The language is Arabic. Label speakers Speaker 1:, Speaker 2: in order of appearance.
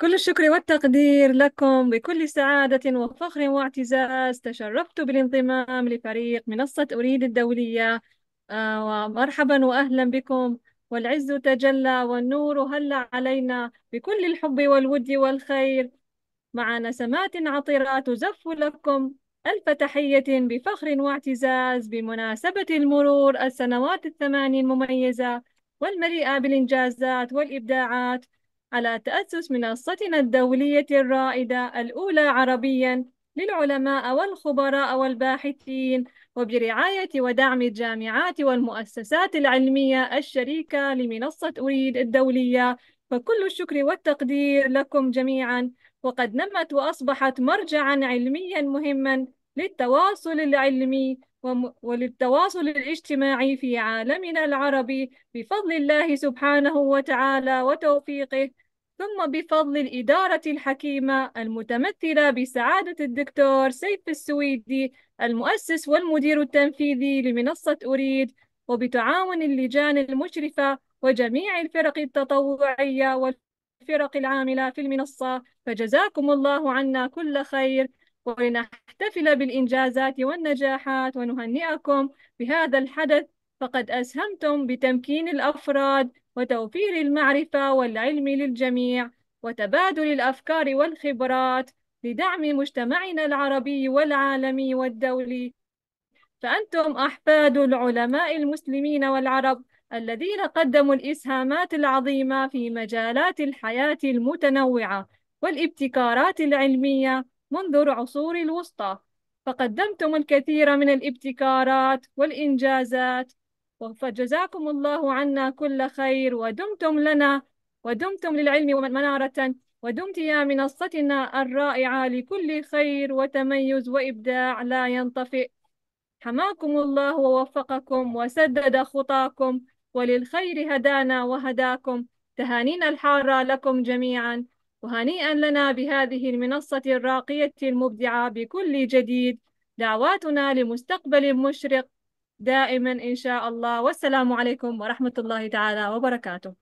Speaker 1: كل الشكر والتقدير لكم بكل سعادة وفخر واعتزاز تشرفت بالانضمام لفريق منصة أريد الدولية آه، ومرحبا وأهلا بكم والعز تجلى والنور هل علينا بكل الحب والود والخير مع نسمات عطرة تزف لكم ألف تحية بفخر واعتزاز بمناسبة المرور السنوات الثمانين المميزة والمليئة بالإنجازات والإبداعات على تأسس منصتنا الدولية الرائدة الأولى عربياً للعلماء والخبراء والباحثين وبرعاية ودعم الجامعات والمؤسسات العلمية الشريكة لمنصة أريد الدولية فكل الشكر والتقدير لكم جميعاً وقد نمت وأصبحت مرجعاً علمياً مهماً للتواصل العلمي وللتواصل الاجتماعي في عالمنا العربي بفضل الله سبحانه وتعالى وتوفيقه ثم بفضل الإدارة الحكيمة المتمثلة بسعادة الدكتور سيف السويدي المؤسس والمدير التنفيذي لمنصة أريد وبتعاون اللجان المشرفة وجميع الفرق التطوعية والفرق العاملة في المنصة فجزاكم الله عنا كل خير ولنحتفل بالإنجازات والنجاحات ونهنئكم بهذا الحدث فقد أسهمتم بتمكين الأفراد وتوفير المعرفة والعلم للجميع وتبادل الأفكار والخبرات لدعم مجتمعنا العربي والعالمي والدولي فأنتم أحفاد العلماء المسلمين والعرب الذين قدموا الإسهامات العظيمة في مجالات الحياة المتنوعة والابتكارات العلمية منذ العصور الوسطى فقدمتم الكثير من الابتكارات والإنجازات فجزاكم الله عنا كل خير ودمتم لنا ودمتم للعلم منارة ودمت يا منصتنا الرائعة لكل خير وتميز وإبداع لا ينطفئ حماكم الله ووفقكم وسدد خطاكم وللخير هدانا وهداكم تهانينا الحارة لكم جميعا وهنيئا لنا بهذه المنصة الراقية المبدعة بكل جديد دعواتنا لمستقبل مشرق دائما إن شاء الله والسلام عليكم ورحمة الله تعالى وبركاته